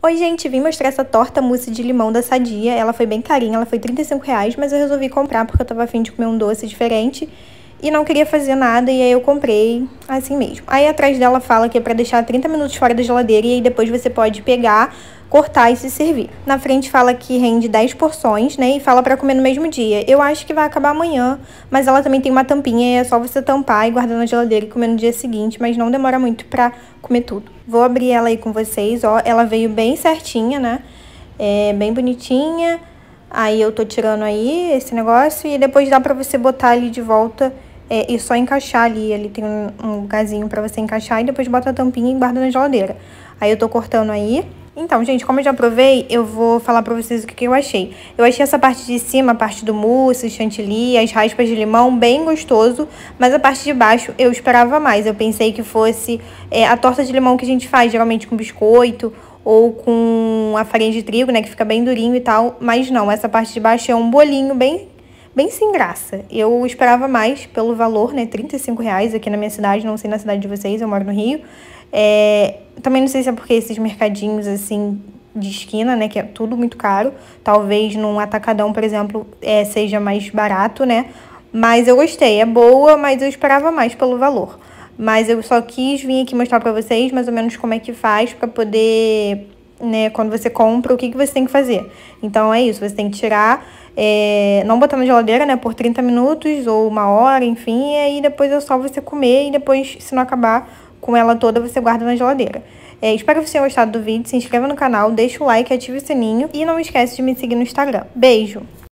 Oi gente, vim mostrar essa torta mousse de limão da Sadia, ela foi bem carinha, ela foi R$35,00, mas eu resolvi comprar porque eu tava afim de comer um doce diferente e não queria fazer nada, e aí eu comprei assim mesmo. Aí atrás dela fala que é para deixar 30 minutos fora da geladeira e aí depois você pode pegar, cortar e se servir. Na frente fala que rende 10 porções, né, e fala para comer no mesmo dia. Eu acho que vai acabar amanhã, mas ela também tem uma tampinha e é só você tampar e guardar na geladeira e comer no dia seguinte, mas não demora muito para comer tudo. Vou abrir ela aí com vocês, ó, ela veio bem certinha, né, é bem bonitinha. Aí eu tô tirando aí esse negócio e depois dá pra você botar ali de volta é, e só encaixar ali. Ele tem um, lugarzinho para você encaixar e depois bota a tampinha e guarda na geladeira. Aí eu tô cortando aí. Então, gente, como eu já provei, eu vou falar pra vocês o que, que eu achei. Eu achei essa parte de cima, a parte do mousse, chantilly, as raspas de limão, bem gostoso. Mas a parte de baixo eu esperava mais. Eu pensei que fosse é, a torta de limão que a gente faz, geralmente com biscoito ou com a farinha de trigo, né, que fica bem durinho e tal. Mas não, essa parte de baixo é um bolinho bem bem sem graça. Eu esperava mais pelo valor, né? 35 reais aqui na minha cidade, não sei na cidade de vocês, eu moro no Rio. É, também não sei se é porque esses mercadinhos assim de esquina, né, que é tudo muito caro. Talvez num atacadão, por exemplo, é, seja mais barato, né? Mas eu gostei, é boa, mas eu esperava mais pelo valor. Mas eu só quis vir aqui mostrar para vocês mais ou menos como é que faz para poder né, quando você compra, o que, que você tem que fazer. Então é isso, você tem que tirar, é, não botar na geladeira, né, por 30 minutos ou uma hora, enfim, e aí depois é só você comer e depois, se não acabar com ela toda, você guarda na geladeira. É, espero que você tenha gostado do vídeo, se inscreva no canal, deixa o like, ative o sininho e não esquece de me seguir no Instagram. Beijo!